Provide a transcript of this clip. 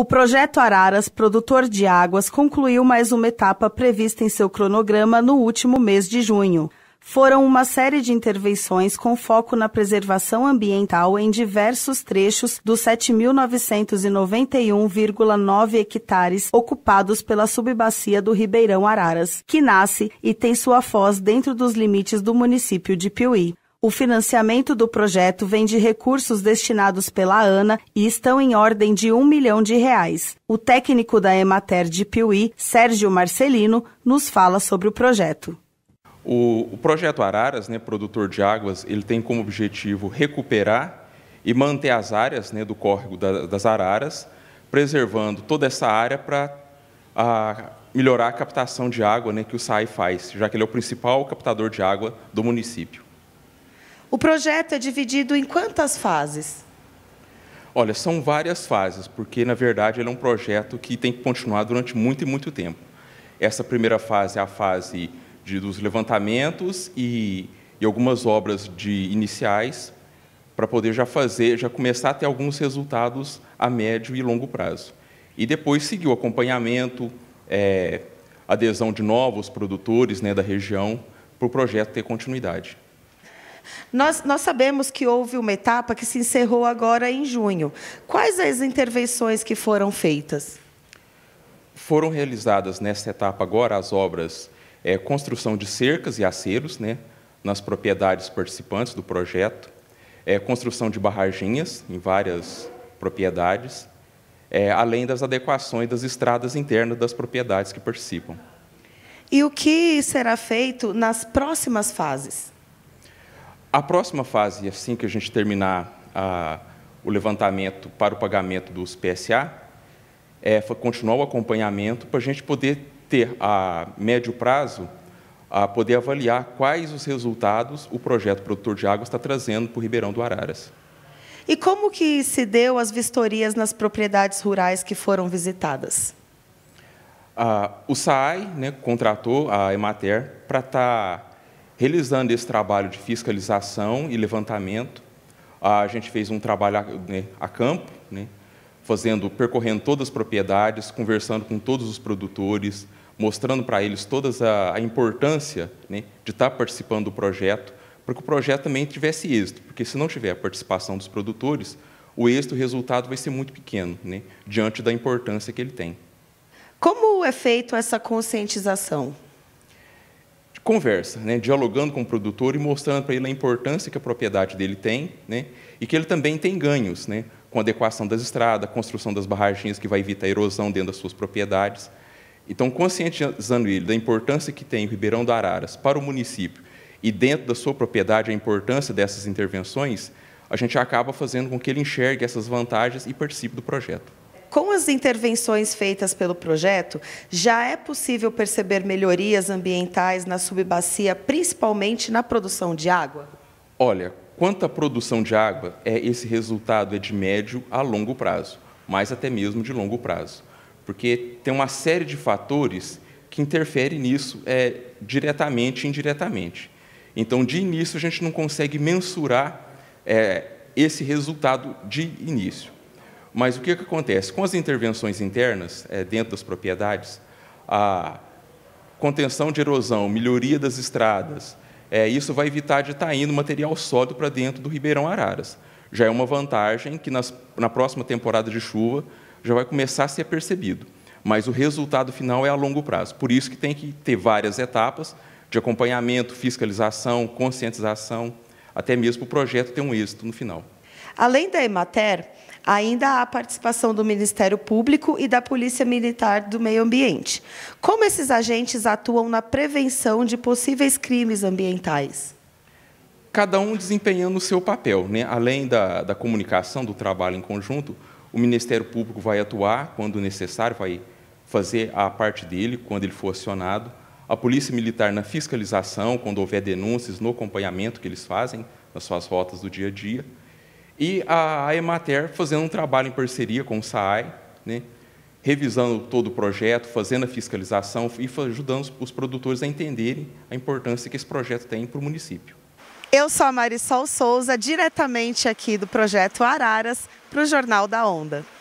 O projeto Araras, produtor de águas, concluiu mais uma etapa prevista em seu cronograma no último mês de junho. Foram uma série de intervenções com foco na preservação ambiental em diversos trechos dos 7.991,9 hectares ocupados pela subbacia do Ribeirão Araras, que nasce e tem sua foz dentro dos limites do município de Piuí. O financiamento do projeto vem de recursos destinados pela ANA e estão em ordem de um milhão de reais. O técnico da Emater de Piuí, Sérgio Marcelino, nos fala sobre o projeto. O, o projeto Araras, né, produtor de águas, ele tem como objetivo recuperar e manter as áreas né, do córrego da, das Araras, preservando toda essa área para melhorar a captação de água né, que o SAI faz, já que ele é o principal captador de água do município. O projeto é dividido em quantas fases? Olha, são várias fases, porque, na verdade, ele é um projeto que tem que continuar durante muito e muito tempo. Essa primeira fase é a fase de, dos levantamentos e, e algumas obras de iniciais para poder já fazer, já começar a ter alguns resultados a médio e longo prazo. E depois seguiu acompanhamento, é, adesão de novos produtores né, da região para o projeto ter continuidade. Nós, nós sabemos que houve uma etapa que se encerrou agora em junho. Quais as intervenções que foram feitas? Foram realizadas nessa etapa agora as obras é, construção de cercas e aceros né, nas propriedades participantes do projeto, é, construção de barraginhas em várias propriedades, é, além das adequações das estradas internas das propriedades que participam. E o que será feito nas próximas fases? A próxima fase, assim que a gente terminar a, o levantamento para o pagamento dos PSA, é continuar o acompanhamento para a gente poder ter, a médio prazo, a poder avaliar quais os resultados o projeto produtor de água está trazendo para o Ribeirão do Araras. E como que se deu as vistorias nas propriedades rurais que foram visitadas? Ah, o SAAI né, contratou a Emater para estar tá Realizando esse trabalho de fiscalização e levantamento, a gente fez um trabalho a, né, a campo, né, fazendo, percorrendo todas as propriedades, conversando com todos os produtores, mostrando para eles toda a, a importância né, de estar participando do projeto, para que o projeto também tivesse êxito, porque se não tiver a participação dos produtores, o êxito, o resultado vai ser muito pequeno, né, diante da importância que ele tem. Como é feito essa conscientização? conversa, né, dialogando com o produtor e mostrando para ele a importância que a propriedade dele tem, né, e que ele também tem ganhos, né, com a adequação das estradas, construção das barragens que vai evitar a erosão dentro das suas propriedades. Então, conscientizando ele da importância que tem o Ribeirão do Araras para o município e dentro da sua propriedade a importância dessas intervenções, a gente acaba fazendo com que ele enxergue essas vantagens e participe do projeto com as intervenções feitas pelo projeto, já é possível perceber melhorias ambientais na subbacia, principalmente na produção de água? Olha, quanto à produção de água, é, esse resultado é de médio a longo prazo, mas até mesmo de longo prazo, porque tem uma série de fatores que interferem nisso é, diretamente e indiretamente. Então, de início, a gente não consegue mensurar é, esse resultado de início. Mas o que, que acontece? Com as intervenções internas, é, dentro das propriedades, a contenção de erosão, melhoria das estradas, é, isso vai evitar de estar tá indo material sólido para dentro do Ribeirão Araras. Já é uma vantagem que nas, na próxima temporada de chuva já vai começar a ser percebido. Mas o resultado final é a longo prazo. Por isso que tem que ter várias etapas de acompanhamento, fiscalização, conscientização, até mesmo o projeto ter um êxito no final. Além da Emater, ainda há a participação do Ministério Público e da Polícia Militar do Meio Ambiente. Como esses agentes atuam na prevenção de possíveis crimes ambientais? Cada um desempenhando o seu papel. Né? Além da, da comunicação, do trabalho em conjunto, o Ministério Público vai atuar quando necessário, vai fazer a parte dele quando ele for acionado. A Polícia Militar na fiscalização, quando houver denúncias, no acompanhamento que eles fazem nas suas rotas do dia a dia e a Emater fazendo um trabalho em parceria com o SAAI, né, revisando todo o projeto, fazendo a fiscalização e ajudando os produtores a entenderem a importância que esse projeto tem para o município. Eu sou a Marisol Souza, diretamente aqui do projeto Araras, para o Jornal da Onda.